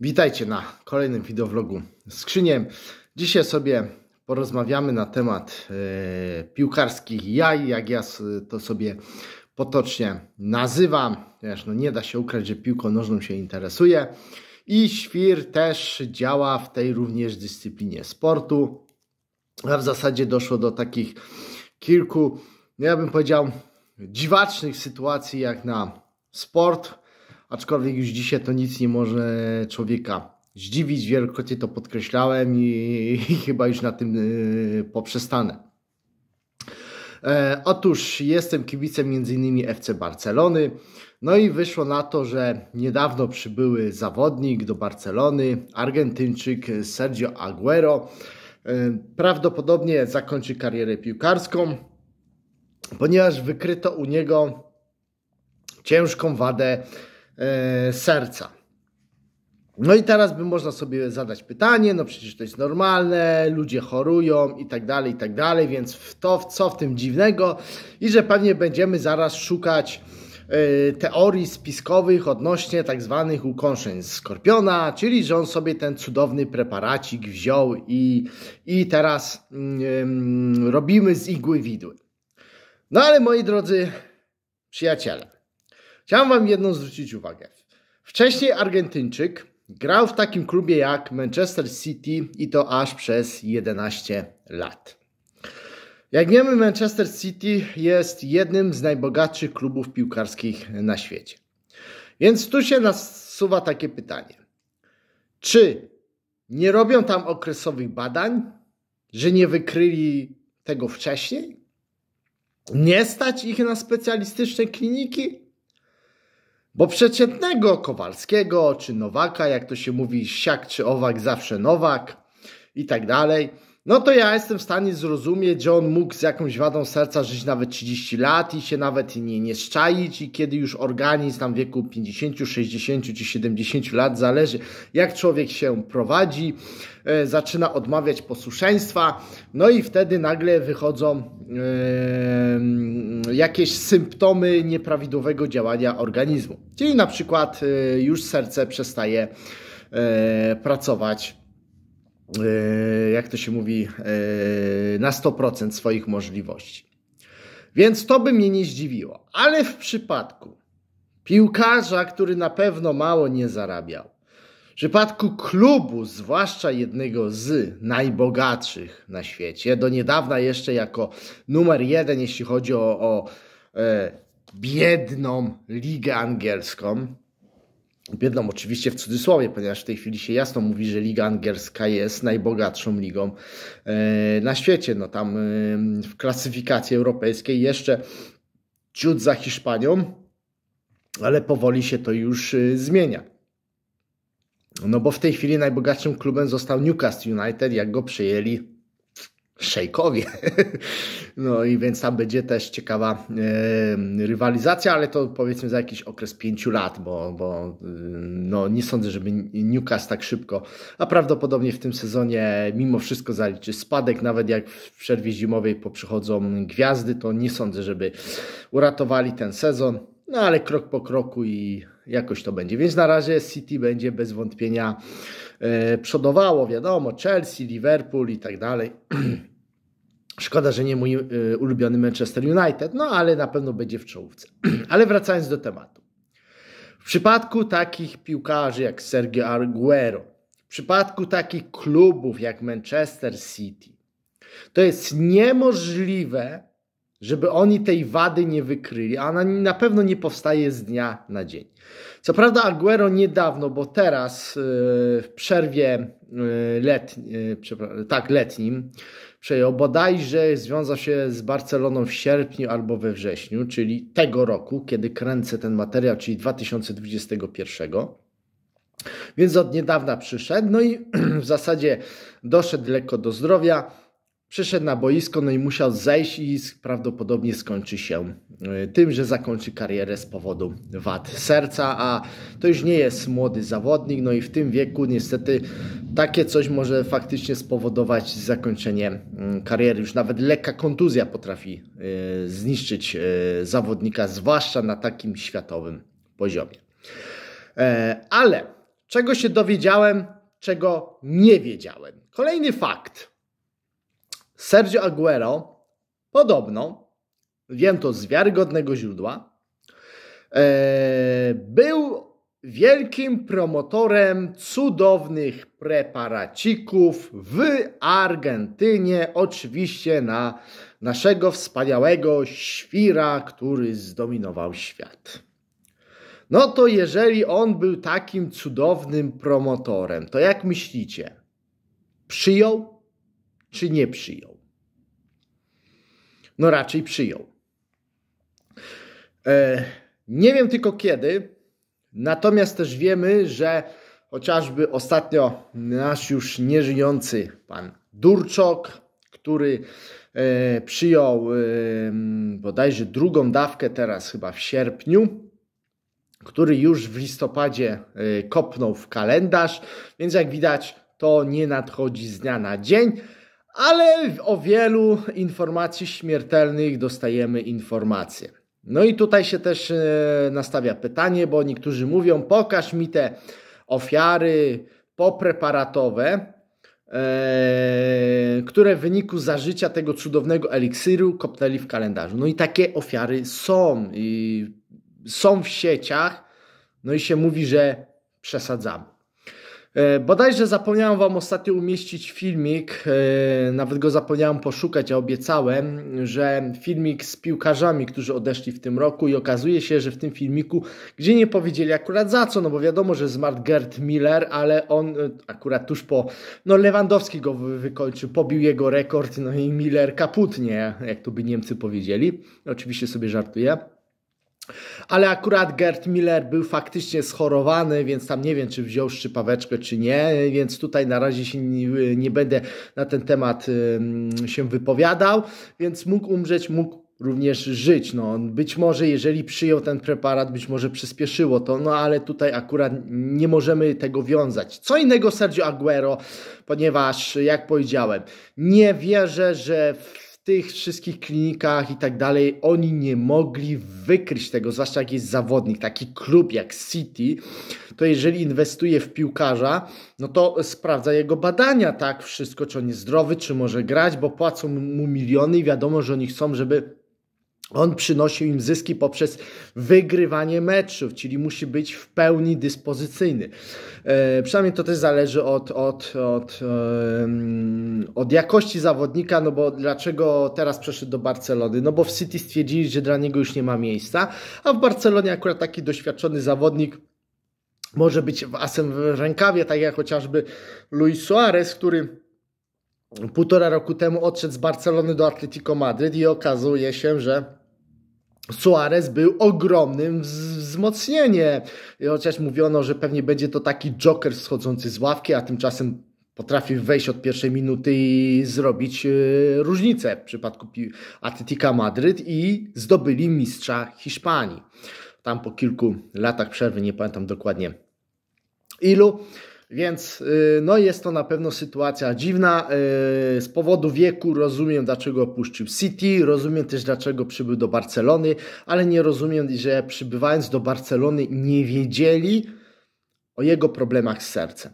Witajcie na kolejnym wideovlogu Skrzynie. Dzisiaj sobie porozmawiamy na temat e, piłkarskich jaj, jak ja to sobie potocznie nazywam. Wiesz, no nie da się ukryć, że piłką nożną się interesuje. I świr też działa w tej również dyscyplinie sportu. A w zasadzie doszło do takich kilku, no, ja bym powiedział, dziwacznych sytuacji jak na sport aczkolwiek już dzisiaj to nic nie może człowieka zdziwić. Wielokrotnie to podkreślałem i, i chyba już na tym e, poprzestanę. E, otóż jestem kibicem m.in. FC Barcelony. No i wyszło na to, że niedawno przybyły zawodnik do Barcelony, Argentyńczyk Sergio Aguero. E, prawdopodobnie zakończy karierę piłkarską, ponieważ wykryto u niego ciężką wadę E, serca. No i teraz by można sobie zadać pytanie, no przecież to jest normalne, ludzie chorują i tak dalej, i tak dalej, więc w to, w co w tym dziwnego i że pewnie będziemy zaraz szukać y, teorii spiskowych odnośnie tak zwanych ukąszeń skorpiona, czyli że on sobie ten cudowny preparacik wziął i, i teraz y, robimy z igły widły. No ale moi drodzy przyjaciele, Chciałem Wam jedną zwrócić uwagę. Wcześniej Argentyńczyk grał w takim klubie jak Manchester City i to aż przez 11 lat. Jak wiemy, Manchester City jest jednym z najbogatszych klubów piłkarskich na świecie. Więc tu się nasuwa takie pytanie. Czy nie robią tam okresowych badań, że nie wykryli tego wcześniej? Nie stać ich na specjalistyczne kliniki? Bo przeciętnego Kowalskiego czy Nowaka, jak to się mówi, siak czy owak, zawsze Nowak i tak dalej – no to ja jestem w stanie zrozumieć, że on mógł z jakąś wadą serca żyć nawet 30 lat i się nawet nie, nie szczaić i kiedy już organizm tam w wieku 50, 60 czy 70 lat, zależy jak człowiek się prowadzi, e, zaczyna odmawiać posłuszeństwa, no i wtedy nagle wychodzą e, mm, jakieś symptomy nieprawidłowego działania organizmu. Czyli na przykład e, już serce przestaje e, pracować E, jak to się mówi, e, na 100% swoich możliwości. Więc to by mnie nie zdziwiło. Ale w przypadku piłkarza, który na pewno mało nie zarabiał, w przypadku klubu, zwłaszcza jednego z najbogatszych na świecie, do niedawna jeszcze jako numer jeden, jeśli chodzi o, o e, biedną ligę angielską, Biedną oczywiście w cudzysłowie, ponieważ w tej chwili się jasno mówi, że Liga Angielska jest najbogatszą ligą e, na świecie. No tam e, w klasyfikacji europejskiej jeszcze ciut za Hiszpanią, ale powoli się to już e, zmienia. No bo w tej chwili najbogatszym klubem został Newcastle United, jak go przejęli szejkowie. No i więc tam będzie też ciekawa rywalizacja, ale to powiedzmy za jakiś okres pięciu lat, bo, bo no, nie sądzę, żeby Newcastle tak szybko, a prawdopodobnie w tym sezonie mimo wszystko zaliczy spadek, nawet jak w przerwie zimowej poprzychodzą gwiazdy, to nie sądzę, żeby uratowali ten sezon, no ale krok po kroku i jakoś to będzie. Więc na razie City będzie bez wątpienia E, przodowało, wiadomo, Chelsea, Liverpool i tak dalej. Szkoda, że nie mój e, ulubiony Manchester United, no ale na pewno będzie w czołówce. ale wracając do tematu. W przypadku takich piłkarzy jak Sergio Aguero, w przypadku takich klubów jak Manchester City, to jest niemożliwe, żeby oni tej wady nie wykryli, a ona na pewno nie powstaje z dnia na dzień. Co prawda Aguero niedawno, bo teraz e, w przerwie e, letni, e, tak, letnim przejął bodajże związał się z Barceloną w sierpniu albo we wrześniu, czyli tego roku, kiedy kręcę ten materiał, czyli 2021. Więc od niedawna przyszedł, no i w zasadzie doszedł lekko do zdrowia przyszedł na boisko, no i musiał zejść i prawdopodobnie skończy się e, tym, że zakończy karierę z powodu wad serca, a to już nie jest młody zawodnik, no i w tym wieku niestety takie coś może faktycznie spowodować zakończenie kariery. Już nawet lekka kontuzja potrafi e, zniszczyć e, zawodnika, zwłaszcza na takim światowym poziomie. Ale czego się dowiedziałem, czego nie wiedziałem? Kolejny fakt Sergio Aguero podobno, wiem to z wiarygodnego źródła, e, był wielkim promotorem cudownych preparacików w Argentynie, oczywiście na naszego wspaniałego świra, który zdominował świat. No to jeżeli on był takim cudownym promotorem, to jak myślicie? Przyjął czy nie przyjął? No raczej przyjął. E, nie wiem tylko kiedy, natomiast też wiemy, że chociażby ostatnio nasz już nieżyjący pan Durczok, który e, przyjął e, bodajże drugą dawkę teraz chyba w sierpniu, który już w listopadzie kopnął w kalendarz, więc jak widać to nie nadchodzi z dnia na dzień, ale o wielu informacji śmiertelnych dostajemy informacje. No i tutaj się też e, nastawia pytanie, bo niektórzy mówią: pokaż mi te ofiary popreparatowe, e, które w wyniku zażycia tego cudownego eliksyru kopnęli w kalendarzu. No i takie ofiary są, i są w sieciach, no i się mówi, że przesadzamy. E, bodajże zapomniałem Wam ostatnio umieścić filmik, e, nawet go zapomniałem poszukać, a obiecałem, że filmik z piłkarzami, którzy odeszli w tym roku i okazuje się, że w tym filmiku, gdzie nie powiedzieli akurat za co, no bo wiadomo, że zmarł Gerd Miller, ale on e, akurat tuż po, no Lewandowski go wykończył, pobił jego rekord, no i Miller kaputnie, jak to by Niemcy powiedzieli, oczywiście sobie żartuję. Ale akurat Gerd Miller był faktycznie schorowany, więc tam nie wiem, czy wziął szczypaweczkę, czy nie, więc tutaj na razie się nie, nie będę na ten temat y, się wypowiadał, więc mógł umrzeć, mógł również żyć. No, być może, jeżeli przyjął ten preparat, być może przyspieszyło to, no ale tutaj akurat nie możemy tego wiązać. Co innego Sergio Aguero, ponieważ, jak powiedziałem, nie wierzę, że w tych wszystkich klinikach i tak dalej, oni nie mogli wykryć tego, zwłaszcza jak jest zawodnik, taki klub jak City, to jeżeli inwestuje w piłkarza, no to sprawdza jego badania, tak, wszystko, czy on jest zdrowy, czy może grać, bo płacą mu miliony i wiadomo, że oni chcą, żeby on przynosił im zyski poprzez wygrywanie meczów, czyli musi być w pełni dyspozycyjny. E, przynajmniej to też zależy od, od, od, e, mm, od jakości zawodnika, no bo dlaczego teraz przeszedł do Barcelony? No bo w City stwierdzili, że dla niego już nie ma miejsca, a w Barcelonie akurat taki doświadczony zawodnik może być asem w rękawie, tak jak chociażby Luis Suarez, który półtora roku temu odszedł z Barcelony do Atletico Madryt i okazuje się, że Suarez był ogromnym wzmocnieniem. I chociaż mówiono, że pewnie będzie to taki joker schodzący z ławki, a tymczasem potrafi wejść od pierwszej minuty i zrobić e, różnicę w przypadku Atletica Madryt i zdobyli mistrza Hiszpanii. Tam po kilku latach przerwy, nie pamiętam dokładnie ilu, więc y, no jest to na pewno sytuacja dziwna. Y, z powodu wieku rozumiem, dlaczego opuścił City, rozumiem też, dlaczego przybył do Barcelony, ale nie rozumiem, że przybywając do Barcelony nie wiedzieli o jego problemach z sercem.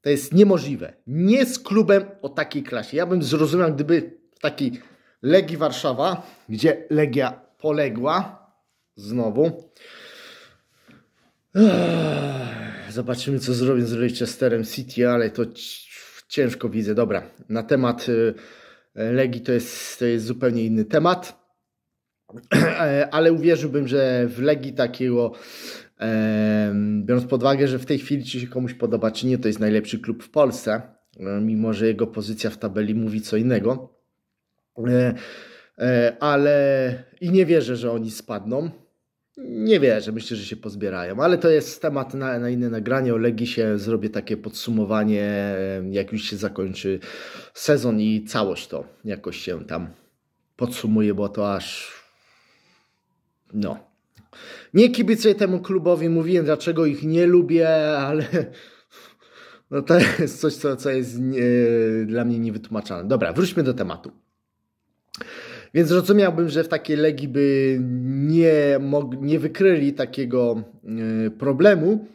To jest niemożliwe. Nie z klubem o takiej klasie. Ja bym zrozumiał, gdyby w takiej Legii Warszawa, gdzie Legia poległa, znowu zobaczymy co zrobię z Leicesterem City, ale to ciężko widzę. Dobra, na temat y, Legii to jest, to jest zupełnie inny temat, e, ale uwierzyłbym, że w Legii takiego, e, biorąc pod uwagę, że w tej chwili czy się komuś podoba czy nie, to jest najlepszy klub w Polsce, e, mimo że jego pozycja w tabeli mówi co innego, ale i nie wierzę, że oni spadną nie wierzę, myślę, że się pozbierają, ale to jest temat na, na inne nagranie. O Legisie zrobię takie podsumowanie, jak już się zakończy sezon i całość to jakoś się tam podsumuje, bo to aż. No. Nie kibicuję temu klubowi, mówiłem dlaczego ich nie lubię, ale. No to jest coś, co, co jest nie, dla mnie niewytłumaczalne. Dobra, wróćmy do tematu. Więc rozumiałbym, że w takiej legi by nie, nie wykryli takiego e, problemu,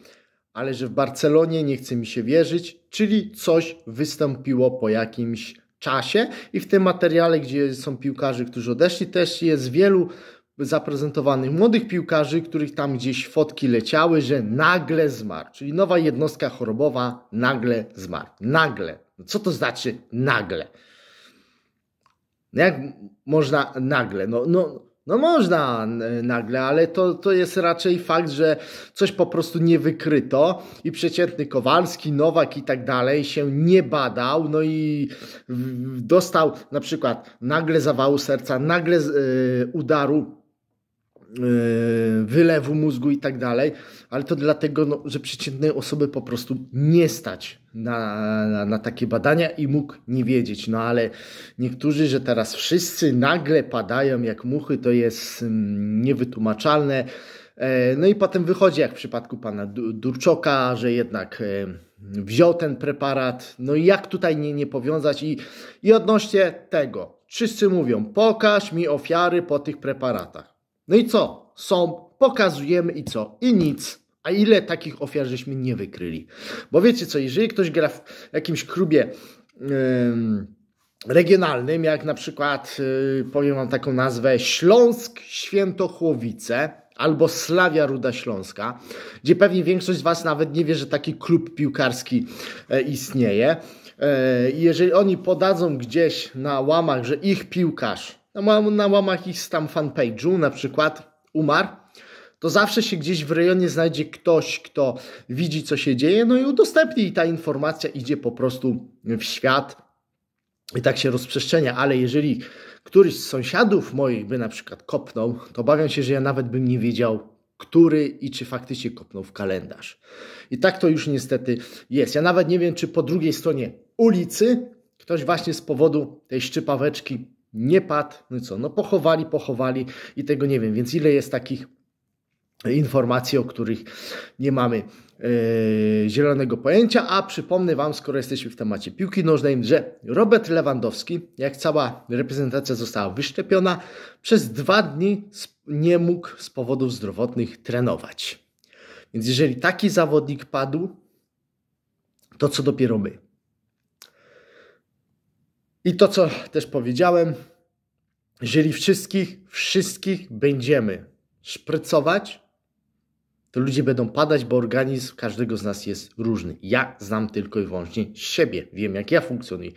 ale że w Barcelonie nie chce mi się wierzyć, czyli coś wystąpiło po jakimś czasie i w tym materiale, gdzie są piłkarze, którzy odeszli, też jest wielu zaprezentowanych młodych piłkarzy, których tam gdzieś fotki leciały, że nagle zmarł. Czyli nowa jednostka chorobowa nagle zmarł. Nagle. Co to znaczy nagle? No jak można nagle? No, no, no można nagle, ale to, to jest raczej fakt, że coś po prostu nie wykryto i przeciętny Kowalski, Nowak i tak dalej się nie badał, no i dostał na przykład nagle zawału serca, nagle yy, udaru Yy, wylewu mózgu i tak dalej, ale to dlatego, no, że przeciętnej osoby po prostu nie stać na, na, na, takie badania i mógł nie wiedzieć. No ale niektórzy, że teraz wszyscy nagle padają jak muchy, to jest mm, niewytłumaczalne. E, no i potem wychodzi, jak w przypadku pana Durczoka, że jednak e, wziął ten preparat. No i jak tutaj nie, nie powiązać? I, I odnośnie tego, wszyscy mówią, pokaż mi ofiary po tych preparatach. No i co? Są, pokazujemy i co? I nic. A ile takich ofiar żeśmy nie wykryli? Bo wiecie co, jeżeli ktoś gra w jakimś klubie yy, regionalnym, jak na przykład, yy, powiem wam taką nazwę, Śląsk Świętochłowice, albo Slawia Ruda Śląska, gdzie pewnie większość z Was nawet nie wie, że taki klub piłkarski e, istnieje. E, I jeżeli oni podadzą gdzieś na łamach, że ich piłkarz no, na łamach ich tam fanpage'u na przykład umarł, to zawsze się gdzieś w rejonie znajdzie ktoś, kto widzi, co się dzieje, no i udostępni i ta informacja idzie po prostu w świat i tak się rozprzestrzenia, ale jeżeli któryś z sąsiadów moich by na przykład kopnął, to obawiam się, że ja nawet bym nie wiedział, który i czy faktycznie kopnął w kalendarz. I tak to już niestety jest. Ja nawet nie wiem, czy po drugiej stronie ulicy ktoś właśnie z powodu tej szczypaweczki nie padł, no co, no pochowali, pochowali i tego nie wiem, więc ile jest takich e, informacji, o których nie mamy yy, zielonego pojęcia, a przypomnę Wam, skoro jesteśmy w temacie piłki nożnej, że Robert Lewandowski, jak cała reprezentacja została wyszczepiona, przez dwa dni nie mógł z powodów zdrowotnych trenować. Więc jeżeli taki zawodnik padł, to co dopiero my. I to, co też powiedziałem, jeżeli wszystkich, wszystkich będziemy szprycować, to ludzie będą padać, bo organizm każdego z nas jest różny. Ja znam tylko i wyłącznie siebie, wiem jak ja funkcjonuję,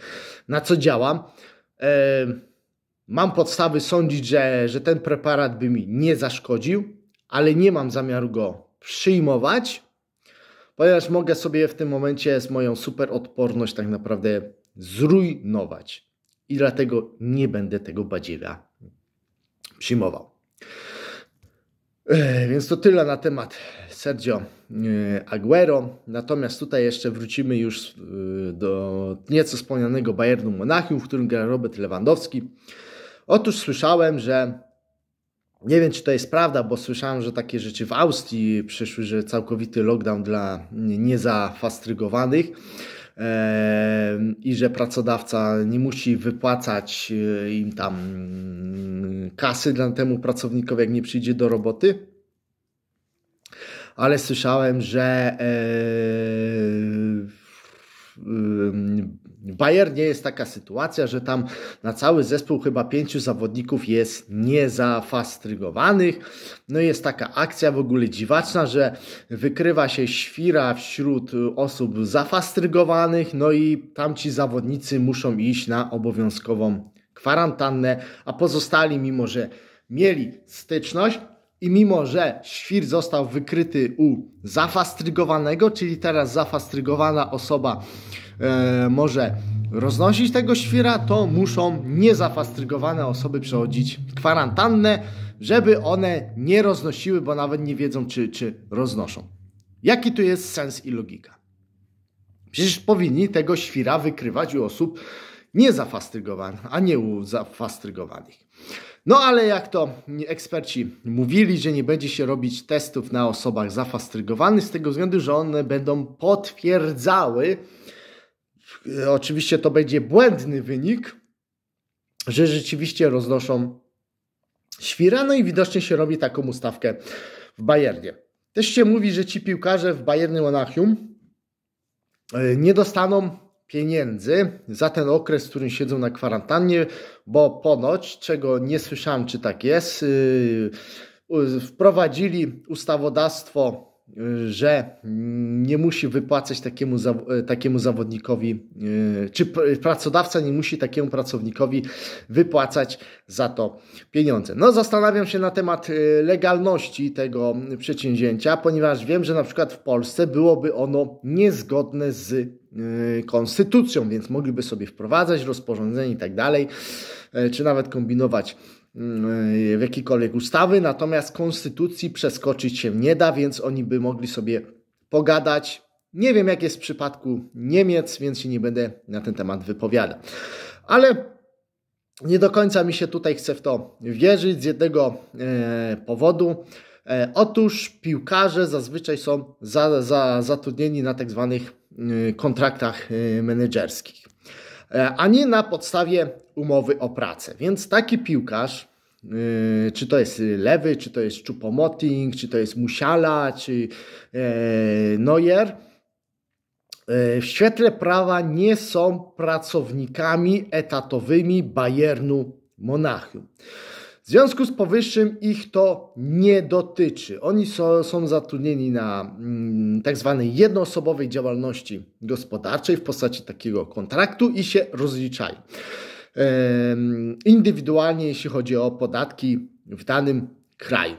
na co działam. mam podstawy sądzić, że, że ten preparat by mi nie zaszkodził, ale nie mam zamiaru go przyjmować, ponieważ mogę sobie w tym momencie z moją superodporność tak naprawdę zrujnować. I dlatego nie będę tego badziewia przyjmował. Więc to tyle na temat Sergio e, Aguero. Natomiast tutaj jeszcze wrócimy już e, do nieco wspomnianego Bayernu Monachium, w którym gra Robert Lewandowski. Otóż słyszałem, że nie wiem, czy to jest prawda, bo słyszałem, że takie rzeczy w Austrii przyszły, że całkowity lockdown dla niezafastrygowanych i że pracodawca nie musi wypłacać e, im tam mm, kasy dla temu pracownikowi, jak nie przyjdzie do roboty. Ale słyszałem, że e, Bayernie jest taka sytuacja, że tam na cały zespół chyba pięciu zawodników jest niezafastrygowanych. No jest taka akcja w ogóle dziwaczna, że wykrywa się świra wśród osób zafastrygowanych, no i tamci zawodnicy muszą iść na obowiązkową kwarantannę, a pozostali, mimo że mieli styczność, i mimo, że świr został wykryty u zafastrygowanego, czyli teraz zafastrygowana osoba e, może roznosić tego świra, to muszą niezafastrygowane osoby przechodzić kwarantannę, żeby one nie roznosiły, bo nawet nie wiedzą, czy, czy roznoszą. Jaki tu jest sens i logika? Przecież powinni tego świra wykrywać u osób niezafastrygowanych, a nie u zafastrygowanych. No ale jak to eksperci mówili, że nie będzie się robić testów na osobach zafastrygowanych z tego względu, że one będą potwierdzały, oczywiście to będzie błędny wynik, że rzeczywiście roznoszą świra, no i widocznie się robi taką ustawkę w Bayernie. Też się mówi, że ci piłkarze w Bayernie Monachium e, nie dostaną pieniędzy za ten okres, w którym siedzą na kwarantannie, bo ponoć, czego nie słyszałem, czy tak jest, yy, wprowadzili ustawodawstwo, yy, że nie musi wypłacać takiemu, yy, takiemu zawodnikowi, czy pracodawca nie musi takiemu pracownikowi wypłacać za to pieniądze. No, zastanawiam się na temat legalności tego przedsięwzięcia, ponieważ wiem, że na przykład w Polsce byłoby ono niezgodne z Y, konstytucją, więc mogliby sobie wprowadzać rozporządzenie i tak dalej, y, czy nawet kombinować y, w jakiejkolwiek ustawy, natomiast konstytucji przeskoczyć się nie da, więc oni by mogli sobie pogadać. Nie wiem, jak jest w przypadku Niemiec, więc się nie będę na ten temat wypowiadał. Ale nie do końca mi się tutaj chce w to wierzyć z jednego e, powodu. E, otóż piłkarze zazwyczaj są za, za, zatrudnieni na tak zwanych Y, kontraktach y, menedżerskich, e, a nie na podstawie umowy o pracę. Więc taki piłkarz, y, czy to jest Lewy, czy to jest Czupomoting, czy to jest Musiala, czy e, Neuer, e, w świetle prawa nie są pracownikami etatowymi Bayernu Monachium. W związku z powyższym ich to nie dotyczy. Oni so, są zatrudnieni na mm, tak zwanej jednoosobowej działalności gospodarczej w postaci takiego kontraktu i się rozliczają. Ehm, indywidualnie, jeśli chodzi o podatki w danym kraju.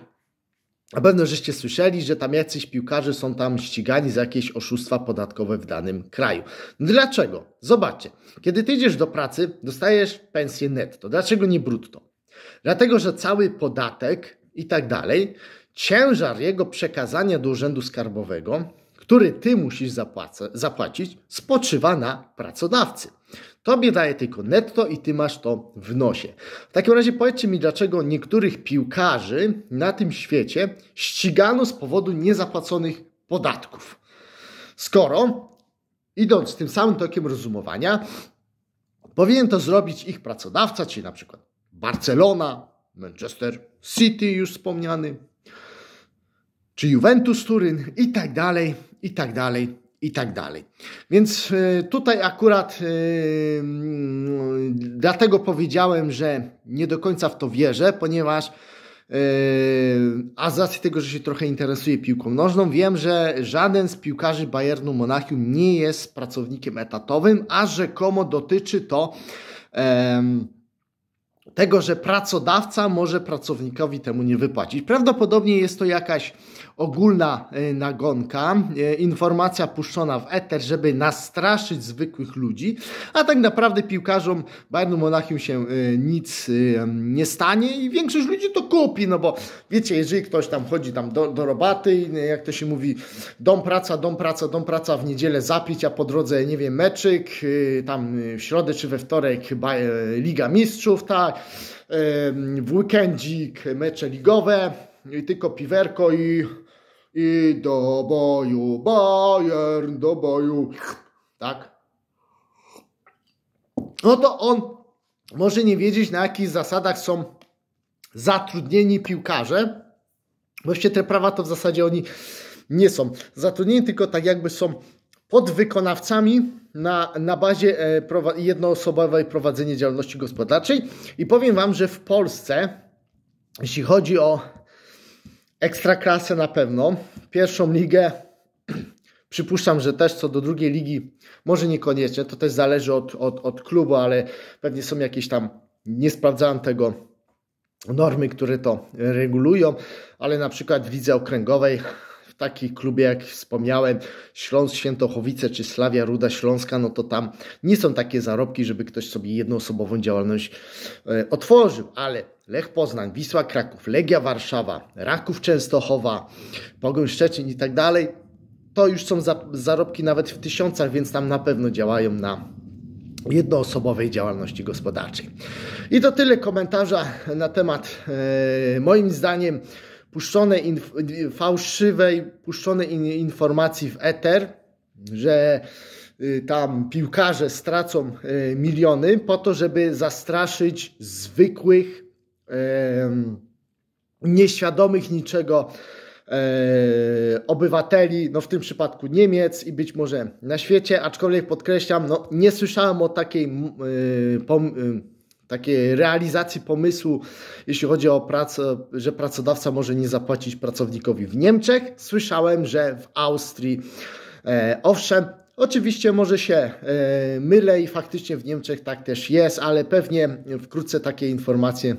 Na pewno żeście słyszeli, że tam jacyś piłkarze są tam ścigani za jakieś oszustwa podatkowe w danym kraju. Dlaczego? Zobaczcie, kiedy ty idziesz do pracy, dostajesz pensję netto. Dlaczego nie brutto? Dlatego, że cały podatek i tak dalej, ciężar jego przekazania do urzędu skarbowego, który ty musisz zapłacić, spoczywa na pracodawcy. Tobie daje tylko netto i ty masz to w nosie. W takim razie powiedzcie mi, dlaczego niektórych piłkarzy na tym świecie ścigano z powodu niezapłaconych podatków. Skoro, idąc tym samym tokiem rozumowania, powinien to zrobić ich pracodawca, czyli na przykład Barcelona, Manchester City już wspomniany, czy Juventus Turyn i tak dalej, i tak dalej, i tak dalej. Więc e, tutaj akurat e, dlatego powiedziałem, że nie do końca w to wierzę, ponieważ e, a z racji tego, że się trochę interesuję piłką nożną, wiem, że żaden z piłkarzy Bayernu Monachium nie jest pracownikiem etatowym, a rzekomo dotyczy to yy, tego, że pracodawca może pracownikowi temu nie wypłacić. Prawdopodobnie jest to jakaś ogólna e, nagonka, e, informacja puszczona w eter, żeby nastraszyć zwykłych ludzi, a tak naprawdę piłkarzom Bayernu Monachium się e, nic nie stanie i większość ludzi to kupi, no bo wiecie, jeżeli ktoś tam chodzi tam do, do roboty, jak to się mówi, dom praca, dom praca, dom praca w niedzielę zapić, a po drodze, nie wiem, meczyk, tam w środę czy we wtorek chyba Liga Mistrzów, tak, w weekendzik mecze ligowe, tylko piwerko i i do boju, Bayern, do boju, tak? No to on może nie wiedzieć, na jakich zasadach są zatrudnieni piłkarze. Właściwie te prawa to w zasadzie oni nie są zatrudnieni, tylko tak jakby są podwykonawcami na, na bazie e, jednoosobowej prowadzenia działalności gospodarczej. I powiem Wam, że w Polsce, jeśli chodzi o Ekstraklasę na pewno. Pierwszą ligę przypuszczam, że też co do drugiej ligi, może niekoniecznie, to też zależy od, od, od klubu, ale pewnie są jakieś tam, nie sprawdzałem tego, normy, które to regulują, ale na przykład widzę okręgowej w takich klubie, jak wspomniałem, Śląsk Świętochowice czy Slawia Ruda Śląska, no to tam nie są takie zarobki, żeby ktoś sobie jednoosobową działalność e, otworzył, ale Lech Poznań, Wisła Kraków, Legia Warszawa, Raków Częstochowa, Pogoń Szczecin i tak dalej, to już są zarobki nawet w tysiącach, więc tam na pewno działają na jednoosobowej działalności gospodarczej. I to tyle komentarza na temat, e, moim zdaniem, puszczone fałszywej, puszczone in informacji w eter, że y, tam piłkarze stracą y, miliony po to, żeby zastraszyć zwykłych, nieświadomych niczego e, obywateli, no w tym przypadku Niemiec i być może na świecie, aczkolwiek podkreślam, no nie słyszałem o takiej y, pom- takiej realizacji pomysłu, jeśli chodzi o pracę, że pracodawca może nie zapłacić pracownikowi w Niemczech. Słyszałem, że w Austrii. E, owszem, Oczywiście może się e, mylę i faktycznie w Niemczech tak też jest, ale pewnie wkrótce takie informacje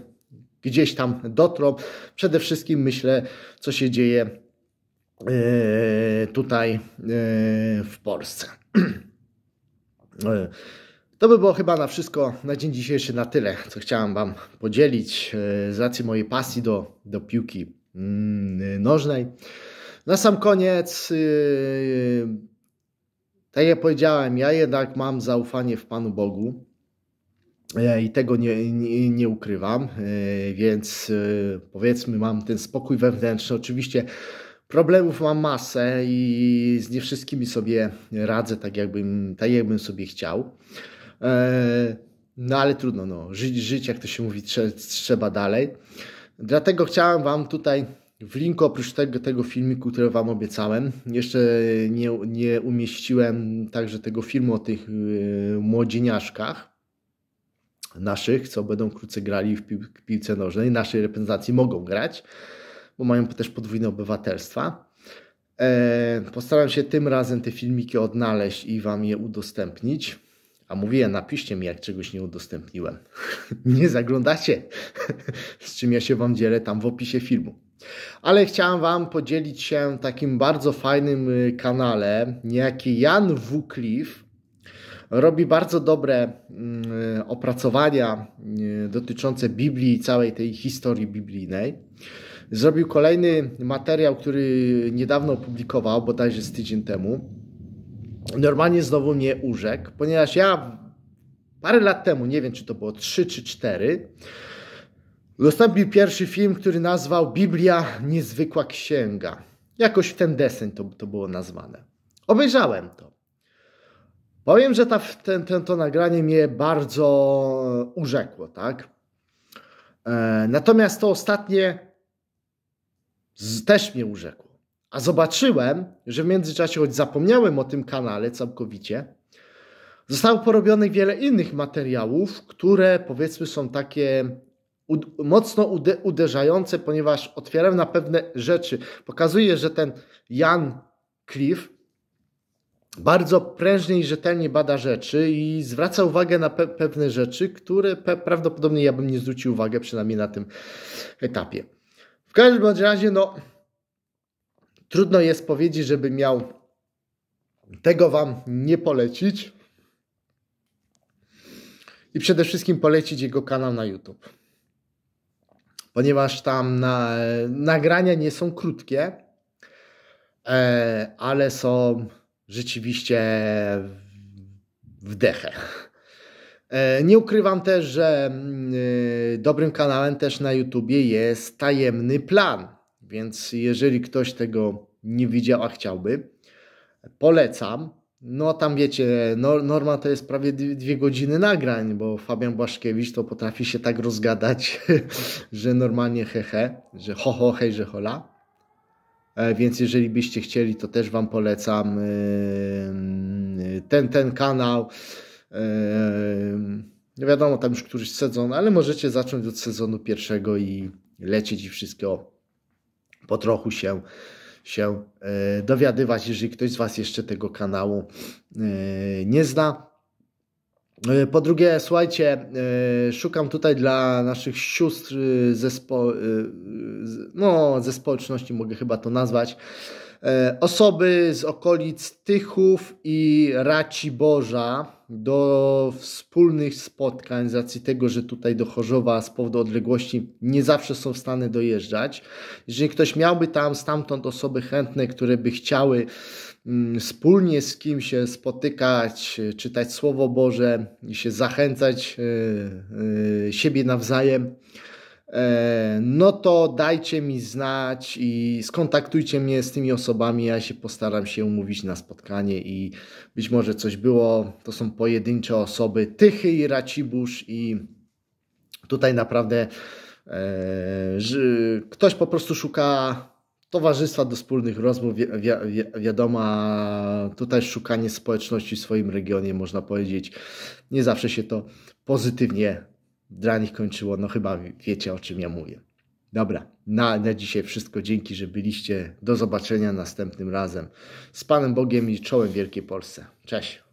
gdzieś tam dotrą. Przede wszystkim myślę, co się dzieje e, tutaj e, w Polsce. To by było chyba na wszystko na dzień dzisiejszy na tyle, co chciałem Wam podzielić e, z racji mojej pasji do, do piłki mm, e, nożnej. Na sam koniec, e, tak jak powiedziałem, ja jednak mam zaufanie w Panu Bogu i tego nie, nie, nie ukrywam, więc powiedzmy, mam ten spokój wewnętrzny. Oczywiście problemów mam masę i z nie wszystkimi sobie radzę tak, jakbym, tak jakbym sobie chciał. E, no ale trudno, no. Żyć, żyć jak to się mówi, trzeba dalej. Dlatego chciałem Wam tutaj w linku oprócz tego, tego filmiku, który Wam obiecałem, jeszcze nie, nie umieściłem także tego filmu o tych yy, młodzieniaszkach naszych, co będą wkrótce grali w piłce nożnej. Naszej reprezentacji mogą grać, bo mają też podwójne obywatelstwa. E, postaram się tym razem te filmiki odnaleźć i Wam je udostępnić. A mówiłem, napiszcie mi, jak czegoś nie udostępniłem. nie zaglądacie, z czym ja się Wam dzielę tam w opisie filmu. Ale chciałem Wam podzielić się takim bardzo fajnym y, kanale. Niejaki Jan Wuklif robi bardzo dobre mm, opracowania y, dotyczące Biblii i całej tej historii biblijnej. Zrobił kolejny materiał, który niedawno opublikował, bodajże z tydzień temu normalnie znowu mnie urzekł, ponieważ ja parę lat temu, nie wiem czy to było 3 czy 4, dostąpił pierwszy film, który nazwał Biblia Niezwykła Księga. Jakoś w ten deseń to, to było nazwane. Obejrzałem to. Powiem, że ta, ten, ten, to nagranie mnie bardzo urzekło, tak? E, natomiast to ostatnie z, też mnie urzekło. A zobaczyłem, że w międzyczasie, choć zapomniałem o tym kanale całkowicie, zostało porobionych wiele innych materiałów, które powiedzmy są takie ud mocno uderzające, ponieważ otwieram na pewne rzeczy. Pokazuje, że ten Jan Cliff bardzo prężnie i rzetelnie bada rzeczy i zwraca uwagę na pe pewne rzeczy, które pe prawdopodobnie ja bym nie zwrócił uwagę przynajmniej na tym etapie. W każdym razie, no, Trudno jest powiedzieć, żeby miał. Tego Wam nie polecić. I przede wszystkim polecić jego kanał na YouTube. Ponieważ tam na, nagrania nie są krótkie, e, ale są rzeczywiście w dechę. E, nie ukrywam też, że mm, e, dobrym kanałem też na YouTubie jest tajemny plan. Więc jeżeli ktoś tego nie widział, a chciałby, polecam. No tam wiecie, norma to jest prawie dwie godziny nagrań, bo Fabian Błaszkiewicz to potrafi się tak rozgadać, że normalnie hehe, że ho ho hej, że hola. E, więc jeżeli byście chcieli, to też Wam polecam e, ten, ten kanał. Nie no wiadomo, tam już któryś sezon, ale możecie zacząć od sezonu pierwszego i lecieć i wszystko po trochu się, się e, dowiadywać, jeżeli ktoś z Was jeszcze tego kanału e, nie zna. E, po drugie, słuchajcie, szukam tutaj dla naszych sióstr ze, spo, no, ze społeczności, mogę chyba to nazwać, E, osoby z okolic Tychów i Raciborza do wspólnych spotkań z racji tego, że tutaj do Chorzowa z powodu odległości nie zawsze są w stanie dojeżdżać. Jeżeli ktoś miałby tam stamtąd osoby chętne, które by chciały mm, wspólnie z kim się spotykać, czytać Słowo Boże i się zachęcać e, e, siebie nawzajem, E, no to dajcie mi znać i skontaktujcie mnie z tymi osobami. Ja się postaram się umówić na spotkanie i być może coś było. To są pojedyncze osoby, Tychy i Racibusz i tutaj naprawdę e, ktoś po prostu szuka towarzystwa do wspólnych rozmów. Wi wi wiadomo, tutaj szukanie społeczności w swoim regionie, można powiedzieć, nie zawsze się to pozytywnie dla nich kończyło. No chyba wiecie, o czym ja mówię. Dobra, na, na dzisiaj wszystko. Dzięki, że byliście. Do zobaczenia następnym razem. Z Panem Bogiem i czołem Wielkiej Polsce. Cześć.